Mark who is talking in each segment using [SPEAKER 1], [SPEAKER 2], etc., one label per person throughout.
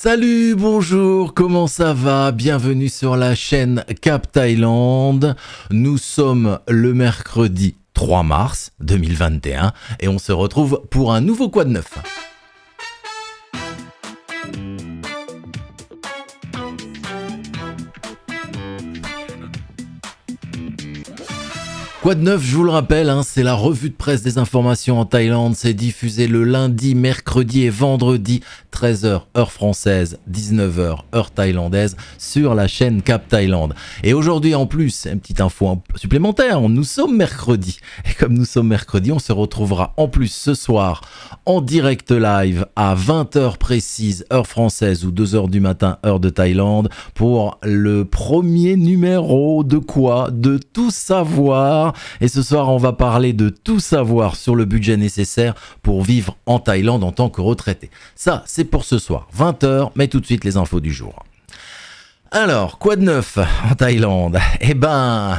[SPEAKER 1] Salut, bonjour, comment ça va Bienvenue sur la chaîne Cap Thaïlande. Nous sommes le mercredi 3 mars 2021 et on se retrouve pour un nouveau Quad neuf. Quad 9, je vous le rappelle, hein, c'est la revue de presse des informations en Thaïlande. C'est diffusé le lundi, mercredi et vendredi 13h heure française, 19h heure thaïlandaise sur la chaîne Cap Thaïlande. Et aujourd'hui en plus, une petite info supplémentaire, nous sommes mercredi. Et comme nous sommes mercredi, on se retrouvera en plus ce soir en direct live à 20h précises heure française ou 2h du matin, heure de Thaïlande, pour le premier numéro de quoi De tout savoir. Et ce soir, on va parler de tout savoir sur le budget nécessaire pour vivre en Thaïlande en tant que retraité. Ça, c'est pour ce soir, 20h, mais tout de suite les infos du jour. Alors, quoi de neuf en Thaïlande Eh ben,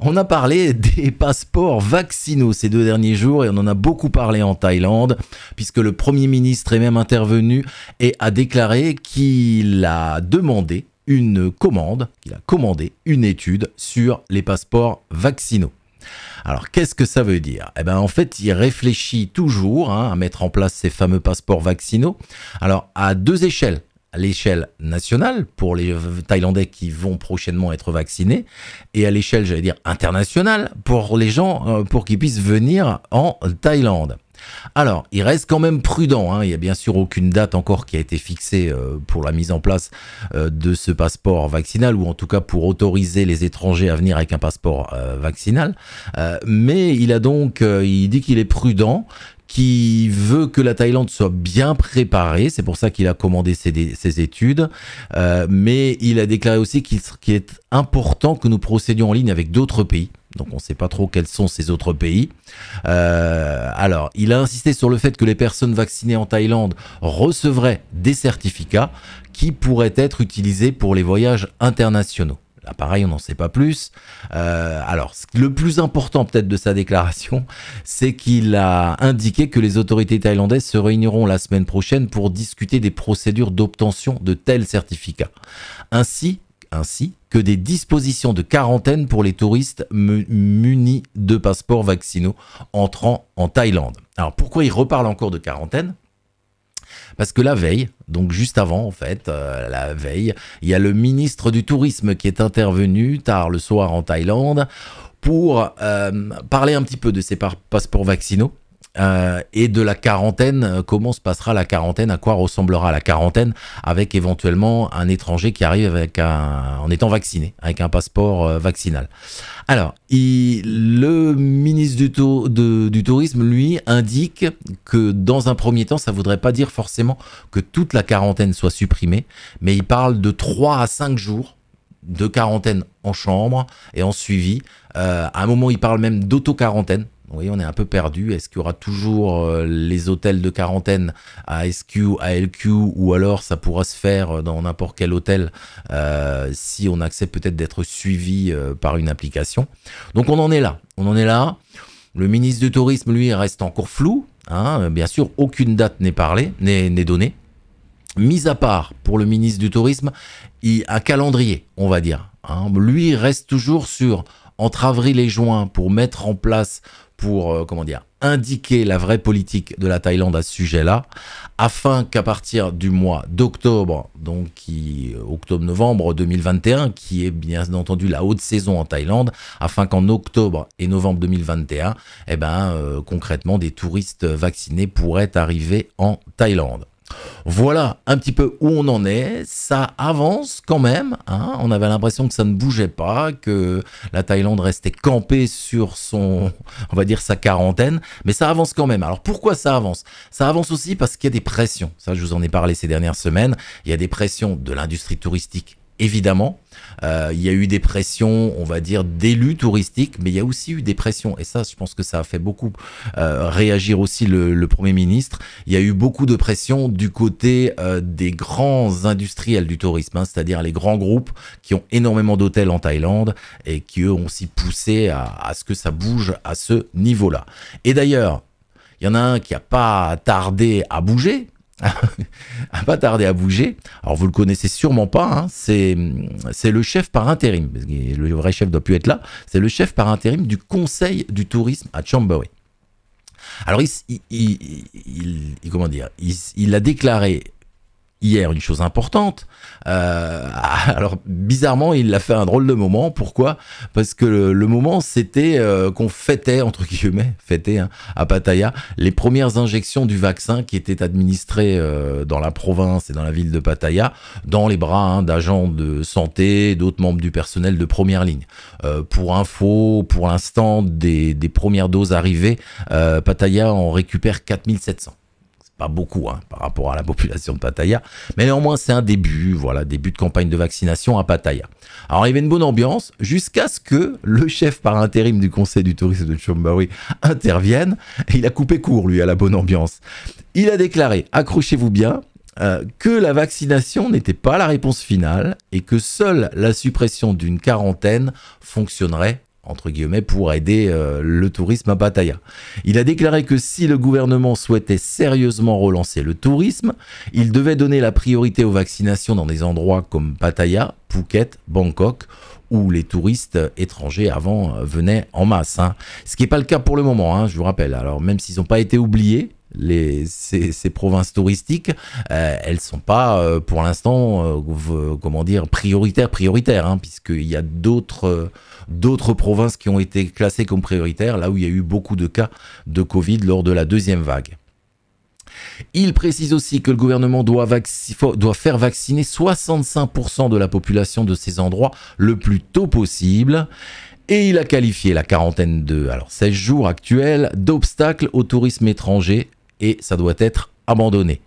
[SPEAKER 1] on a parlé des passeports vaccinaux ces deux derniers jours et on en a beaucoup parlé en Thaïlande puisque le Premier ministre est même intervenu et a déclaré qu'il a demandé une commande, qu'il a commandé une étude sur les passeports vaccinaux. Alors qu'est-ce que ça veut dire Eh ben, en fait, il réfléchit toujours hein, à mettre en place ces fameux passeports vaccinaux. Alors à deux échelles à l'échelle nationale pour les Thaïlandais qui vont prochainement être vaccinés et à l'échelle, j'allais dire, internationale pour les gens euh, pour qu'ils puissent venir en Thaïlande. Alors, il reste quand même prudent. Hein. Il n'y a bien sûr aucune date encore qui a été fixée euh, pour la mise en place euh, de ce passeport vaccinal, ou en tout cas pour autoriser les étrangers à venir avec un passeport euh, vaccinal. mais il a donc, il dit qu'il est prudent, qui veut que la Thaïlande soit bien préparée. C'est pour ça qu'il a commandé ses, études. mais il a déclaré aussi qu'il est important que nous procédions en ligne avec d'autres pays donc on ne sait pas trop quels sont ces autres pays. Euh, alors, il a insisté sur le fait que les personnes vaccinées en Thaïlande recevraient des certificats qui pourraient être utilisés pour les voyages internationaux. Là, pareil, on n'en sait pas plus. Euh, alors, le plus important peut-être de sa déclaration, c'est qu'il a indiqué que les autorités thaïlandaises se réuniront la semaine prochaine pour discuter des procédures d'obtention de tels certificats. Ainsi, ainsi que des dispositions de quarantaine pour les touristes munis de passeports vaccinaux entrant en Thaïlande. Alors pourquoi il reparle encore de quarantaine parce que la veille, donc juste avant en fait, euh, la veille, il y a le ministre du Tourisme qui est intervenu tard le soir en Thaïlande pour euh, parler un petit peu de ces passeports vaccinaux euh, et de la quarantaine, euh, comment se passera la quarantaine, à quoi ressemblera la quarantaine avec éventuellement un étranger qui arrive avec un, en étant vacciné, avec un passeport euh, vaccinal. Alors, le ministre du, Tourisme, lui, indique que dans un premier temps, ça ne voudrait pas dire forcément que toute la quarantaine soit supprimée, mais il parle de 3 à 5 jours de quarantaine en chambre et en suivi. à un moment, il parle même d'auto-quarantaine vous voyez, on est un peu perdu. Est-ce qu'il y aura toujours euh, les hôtels de quarantaine à SQ, à LQ, ou alors ça pourra se faire euh, dans n'importe quel hôtel euh, si on accepte peut-être d'être suivi par une application Donc on en est là. On en est là. Le ministre du Tourisme, lui, reste encore flou. Hein. Bien sûr, aucune date n'est parlée, n'est donnée. Mis à part pour le ministre du Tourisme, il, un calendrier, on va dire. Hein. Lui reste toujours sur entre avril et juin pour mettre en place, pour euh, comment dire, indiquer la vraie politique de la Thaïlande à ce sujet-là, afin qu'à partir du mois d'octobre, donc euh, octobre-novembre 2021, qui est bien entendu la haute saison en Thaïlande, afin qu'en octobre et novembre 2021, eh ben, euh, concrètement, des touristes vaccinés pourraient arriver en Thaïlande. Voilà un petit peu où on en est. Ça avance quand même. Hein. On avait l'impression que ça ne bougeait pas, que la Thaïlande restait campée sur son, on va dire sa quarantaine, mais ça avance quand même. Alors pourquoi ça avance Ça avance aussi parce qu'il y a des pressions. Ça, je vous en ai parlé ces dernières semaines. Il y a des pressions de l'industrie touristique évidemment. Euh, il y a eu des pressions, on va dire, d'élus touristiques, mais il y a aussi eu des pressions, et ça, je pense que ça a fait beaucoup euh, réagir aussi le, Premier ministre. Il y a eu beaucoup de pressions du côté euh, des grands industriels du tourisme, hein, c'est-à-dire les grands groupes qui ont énormément d'hôtels en Thaïlande et qui, eux, ont s'y poussé à, à ce que ça bouge à ce niveau-là. Et d'ailleurs, il y en a un qui n'a pas tardé à bouger, à pas tarder à bouger. Alors vous le connaissez sûrement pas, hein, c'est le chef par intérim, le vrai chef doit plus être là, c'est le chef par intérim du Conseil du tourisme à Chambéry. Alors comment dire, il, a déclaré hier une chose importante. Euh, alors bizarrement, il a fait un drôle de moment. Pourquoi Parce que le, moment, c'était euh, qu'on fêtait entre guillemets, fêtait hein, à Pattaya les premières injections du vaccin qui étaient administrées euh, dans la province et dans la ville de Pattaya, dans les bras hein, d'agents de santé, d'autres membres du personnel de première ligne. pour info, pour l'instant, des, des, premières doses arrivées, Pattaya en récupère 4700 beaucoup hein, par rapport à la population de Pattaya, mais néanmoins c'est un début, voilà, début de campagne de vaccination à Pattaya. Alors il y avait une bonne ambiance jusqu'à ce que le chef par intérim du conseil du tourisme de Chombawi intervienne et il a coupé court lui à la bonne ambiance. Il a déclaré, accrochez-vous bien, euh, que la vaccination n'était pas la réponse finale et que seule la suppression d'une quarantaine fonctionnerait entre guillemets, pour aider euh, le tourisme à Pattaya. Il a déclaré que si le gouvernement souhaitait sérieusement relancer le tourisme, il devait donner la priorité aux vaccinations dans des endroits comme Pattaya, Phuket, Bangkok, où les touristes étrangers avant euh, venaient en masse. Hein. Ce qui n'est pas le cas pour le moment, hein, je vous rappelle. Alors même s'ils n'ont pas été oubliés, ces, provinces touristiques, elles euh, elles sont pas euh, pour l'instant, comment dire, prioritaires, prioritaires, hein, puisqu'il y a d'autres provinces qui ont été classées comme prioritaires, là où il y a eu beaucoup de cas de Covid lors de la deuxième vague. Il précise aussi que le gouvernement doit, faire vacciner 65% de la population de ces endroits le plus tôt possible. Et il a qualifié la quarantaine de alors 16 jours actuels d'obstacle au tourisme étranger et ça doit être abandonné.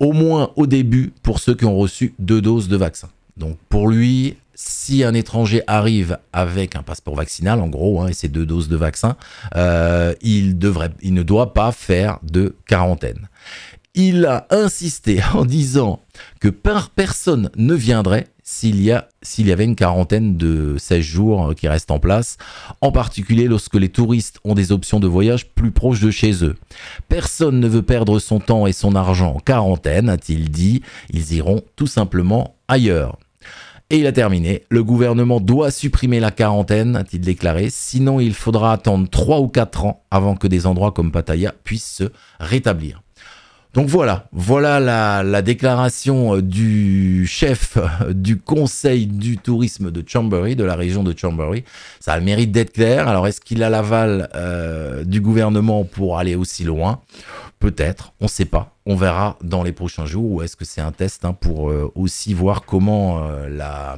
[SPEAKER 1] Au moins au début pour ceux qui ont reçu deux doses de vaccin. Donc pour lui, si un étranger arrive avec un passeport vaccinal, en gros, hein, et ses deux doses de vaccin, euh, il, ne doit pas faire de quarantaine. Il a insisté en disant que par personne ne viendrait s'il y, avait une quarantaine de 16 jours hein, qui reste en place, en particulier lorsque les touristes ont des options de voyage plus proches de chez eux. Personne ne veut perdre son temps et son argent en quarantaine, a-t-il dit, ils iront tout simplement ailleurs. Et il a terminé. Le gouvernement doit supprimer la quarantaine, a-t-il déclaré. Sinon, il faudra attendre 3 ou 4 ans avant que des endroits comme Pattaya puissent se rétablir. Donc voilà, voilà la, déclaration euh, du chef euh, du conseil du tourisme de Chambéry, de la région de Chambéry. Ça a le mérite d'être clair. Alors est-ce qu'il a l'aval euh, du gouvernement pour aller aussi loin Peut-être, on ne sait pas. On verra dans les prochains jours ou est-ce que c'est un test hein, pour euh, aussi voir comment euh, la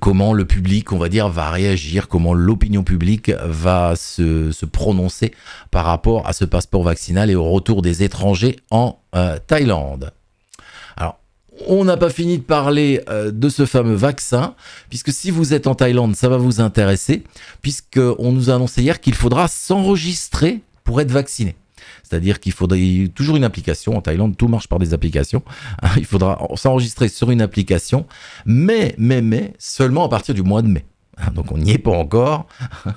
[SPEAKER 1] comment le public, on va dire, va réagir, comment l'opinion publique va se, prononcer par rapport à ce passeport vaccinal et au retour des étrangers en euh, Thaïlande. Alors, on n'a pas fini de parler de ce fameux vaccin, puisque si vous êtes en Thaïlande, ça va vous intéresser, puisqu'on nous a annoncé hier qu'il faudra s'enregistrer pour être vacciné. C'est-à-dire qu'il faudrait toujours une application. En Thaïlande, tout marche par des applications. Hein. Il faudra s'enregistrer sur une application, mais, mais, mais, seulement à partir du mois de mai. Hein. Donc on n'y est pas encore. Hein.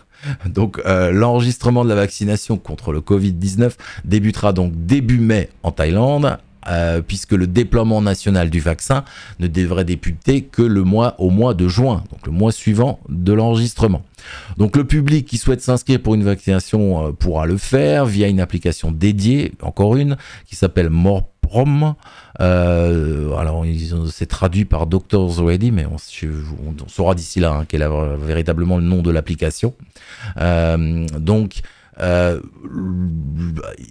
[SPEAKER 1] Donc euh, l'enregistrement de la vaccination contre le Covid-19 débutera donc début mai en Thaïlande, euh, puisque le déploiement national du vaccin ne devrait débuter que le mois, au mois de juin, donc le mois suivant de l'enregistrement. Donc le public qui souhaite s'inscrire pour une vaccination euh, pourra le faire via une application dédiée, encore une, qui s'appelle Morprom. Euh, alors c'est traduit par Doctors Ready, mais on, saura d'ici là hein, quel est véritablement le nom de l'application. donc euh,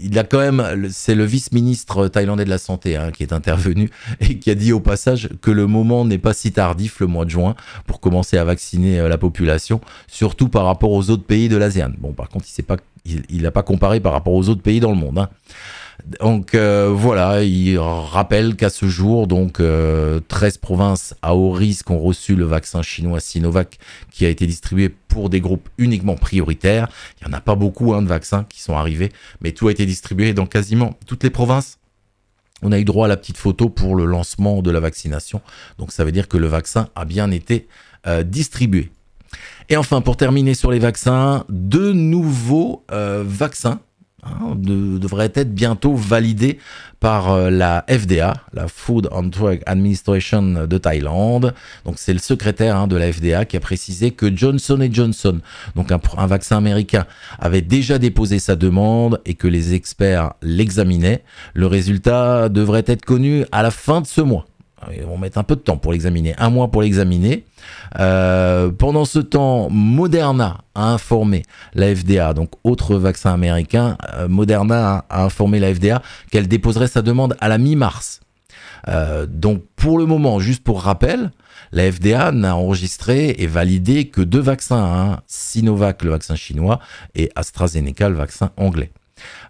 [SPEAKER 1] il a quand même, c'est le vice-ministre thaïlandais de la santé hein, qui est intervenu et qui a dit au passage que le moment n'est pas si tardif le mois de juin pour commencer à vacciner euh, la population, surtout par rapport aux autres pays de l'ASEAN. Bon, par contre, il n'a pas, il, il pas comparé par rapport aux autres pays dans le monde. Hein. Donc euh, voilà, il rappelle qu'à ce jour, donc 13 euh, provinces à haut risque ont reçu le vaccin chinois Sinovac qui a été distribué pour des groupes uniquement prioritaires. Il n'y en a pas beaucoup hein, de vaccins qui sont arrivés, mais tout a été distribué dans quasiment toutes les provinces. On a eu droit à la petite photo pour le lancement de la vaccination. Donc ça veut dire que le vaccin a bien été euh, distribué. Et enfin, pour terminer sur les vaccins, deux nouveaux vaccins Hein, devrait être bientôt validé par euh, la FDA, la Food and Drug Administration de Thaïlande. Donc c'est le secrétaire hein, de la FDA qui a précisé que Johnson Johnson, donc un, vaccin américain, avait déjà déposé sa demande et que les experts l'examinaient. Le résultat devrait être connu à la fin de ce mois. Ah, ils vont mettre un peu de temps pour l'examiner, un mois pour l'examiner. Euh, pendant ce temps, Moderna a informé la FDA, donc autre vaccin américain, euh, Moderna a, informé la FDA qu'elle déposerait sa demande à la mi-mars. Euh, donc pour le moment, juste pour rappel, la FDA n'a enregistré et validé que deux vaccins, hein, Sinovac, le vaccin chinois, et AstraZeneca, le vaccin anglais.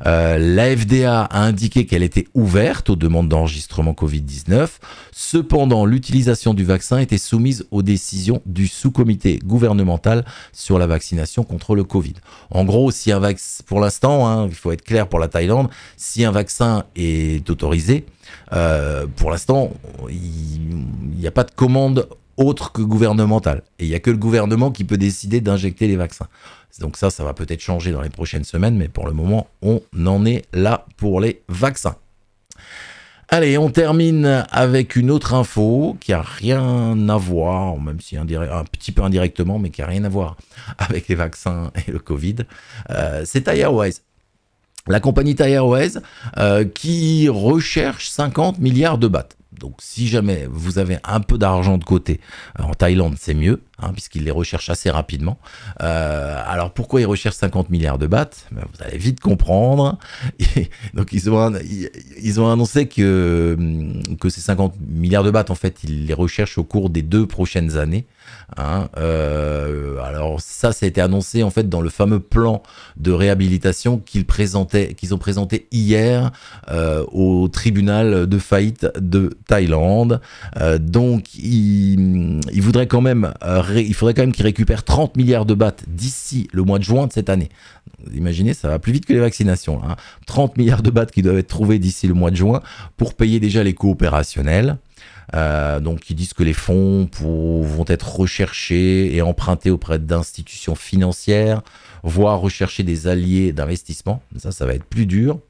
[SPEAKER 1] Euh, la FDA a indiqué qu'elle était ouverte aux demandes d'enregistrement Covid-19. Cependant, l'utilisation du vaccin était soumise aux décisions du sous-comité gouvernemental sur la vaccination contre le Covid. En gros, si un vaccin, pour l'instant, hein, il faut être clair pour la Thaïlande, si un vaccin est autorisé, euh, pour l'instant, il n'y a pas de commande autre que gouvernemental. Et il n'y a que le gouvernement qui peut décider d'injecter les vaccins. Donc ça, ça va peut-être changer dans les prochaines semaines, mais pour le moment, on en est là pour les vaccins. Allez, on termine avec une autre info qui a rien à voir, même si un petit peu indirectement, mais qui a rien à voir avec les vaccins et le Covid. Euh, c'est Airways. La compagnie TireWise euh, qui recherche 50 milliards de bahts. Donc si jamais vous avez un peu d'argent de côté, euh, en Thaïlande c'est mieux, hein, puisqu'ils les recherchent assez rapidement. Euh, alors pourquoi ils recherchent 50 milliards de bahts ben, Vous allez vite comprendre. donc ils ont, ils ont annoncé que, hum, que ces 50 milliards de bahts, en fait, ils les recherchent au cours des deux prochaines années. Hein, euh, alors ça, ça a été annoncé en fait dans le fameux plan de réhabilitation qu'ils présentaient, qu'ils ont présenté hier au tribunal de faillite de Thaïlande. Euh, donc, il, quand même, euh, il faudrait quand même qu'il récupère 30 milliards de bahts d'ici le mois de juin de cette année. imaginez, ça va plus vite que les vaccinations. 30 hein. milliards de bahts qui doivent être trouvés d'ici le mois de juin pour payer déjà les coopérationnels. Euh, donc ils disent que les fonds vont être recherchés et empruntés auprès d'institutions financières, voire rechercher des alliés d'investissement. Ça, ça va être plus dur.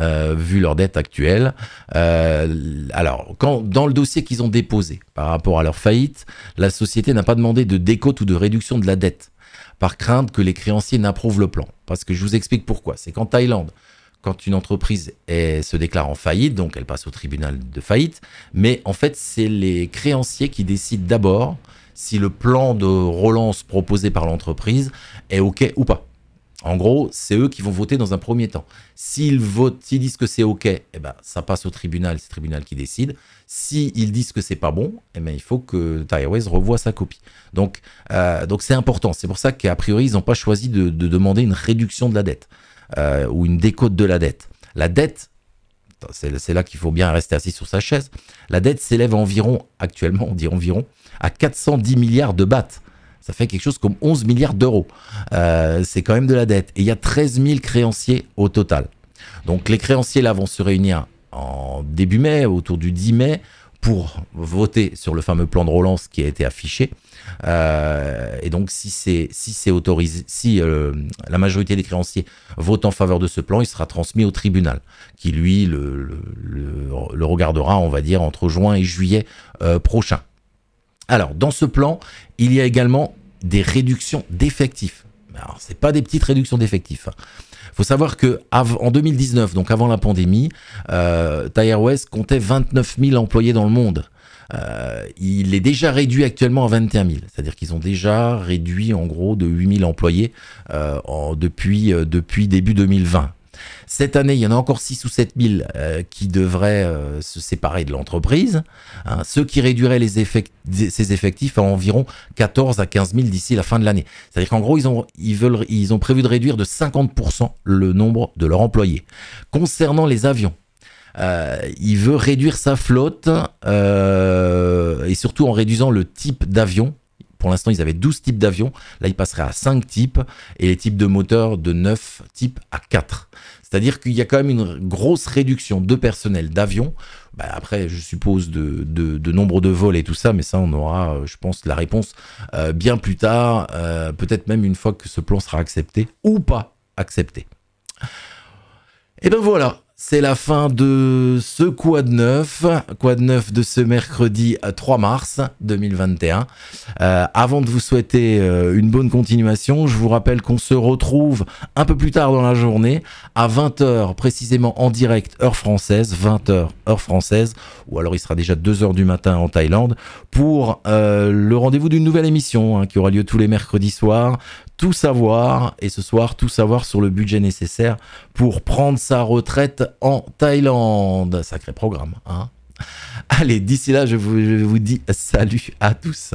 [SPEAKER 1] Euh, vu leur dette actuelle. Euh, alors, quand, dans le dossier qu'ils ont déposé par rapport à leur faillite, la société n'a pas demandé de décote ou de réduction de la dette, par crainte que les créanciers n'approuvent le plan. Parce que je vous explique pourquoi. C'est qu'en Thaïlande, quand une entreprise se déclare en faillite, donc elle passe au tribunal de faillite, mais en fait, c'est les créanciers qui décident d'abord si le plan de relance proposé par l'entreprise est OK ou pas. En gros, c'est eux qui vont voter dans un premier temps. S'ils votent, s'ils disent que c'est OK, eh ben, ça passe au tribunal, c'est le tribunal qui décide. S'ils disent que c'est pas bon, eh ben, il faut que Tireways revoie sa copie. Donc, euh, donc c'est important. C'est pour ça qu'à priori, ils n'ont pas choisi de, demander une réduction de la dette euh, ou une décote de la dette. La dette, c'est là qu'il faut bien rester assis sur sa chaise. La dette s'élève environ, actuellement, on dit environ, à 410 milliards de bahts. Ça fait quelque chose comme 11 milliards d'euros. Euh, c'est quand même de la dette. Et il y a 13 000 créanciers au total. Donc les créanciers là vont se réunir en début mai, autour du 10 mai, pour voter sur le fameux plan de relance qui a été affiché. Euh, et donc, si c'est si c'est autorisé, si euh, la majorité des créanciers votent en faveur de ce plan, il sera transmis au tribunal, qui lui le, regardera, on va dire, entre juin et juillet prochain. Alors, dans ce plan, il y a également des réductions d'effectifs. Alors, c'est pas des petites réductions d'effectifs. Il hein. faut savoir que en 2019, donc avant la pandémie, euh, West comptait 29 000 employés dans le monde. Euh, il est déjà réduit actuellement à 21 000, c'est-à-dire qu'ils ont déjà réduit en gros de 8 000 employés euh, euh, depuis début 2020. Cette année, il y en a encore 6 ou 7 000 euh, qui devraient euh, se séparer de l'entreprise, hein, ce qui réduirait ses effectifs, à environ 14 à 15 000 d'ici la fin de l'année. C'est-à-dire qu'en gros, ils ont, ils, veulent, ils ont prévu de réduire de 50% le nombre de leurs employés. Concernant les avions, euh, il veut réduire sa flotte et surtout en réduisant le type d'avion pour l'instant, ils avaient 12 types d'avions. Là, ils passeraient à 5 types et les types de moteurs de 9 types à 4. C'est-à-dire qu'il y a quand même une grosse réduction de personnel d'avions. Bah, après, je suppose de, nombre de vols et tout ça, mais ça, on aura, euh, je pense, la réponse euh, bien plus tard, euh, peut-être même une fois que ce plan sera accepté ou pas accepté. Et eh ben voilà, c'est la fin de ce Quad 9, Quad 9 de ce mercredi 3 euh, mars 2021. Euh, avant de vous souhaiter euh, une bonne continuation, je vous rappelle qu'on se retrouve un peu plus tard dans la journée, à 20h précisément en direct heure française, 20h heure française, ou alors il sera déjà 2h du matin en Thaïlande, pour le rendez-vous d'une nouvelle émission hein, qui aura lieu tous les mercredis soirs, tout savoir, et ce soir, tout savoir sur le budget nécessaire pour prendre sa retraite en Thaïlande. Sacré programme. Hein. Allez, d'ici là, je vous dis salut à tous.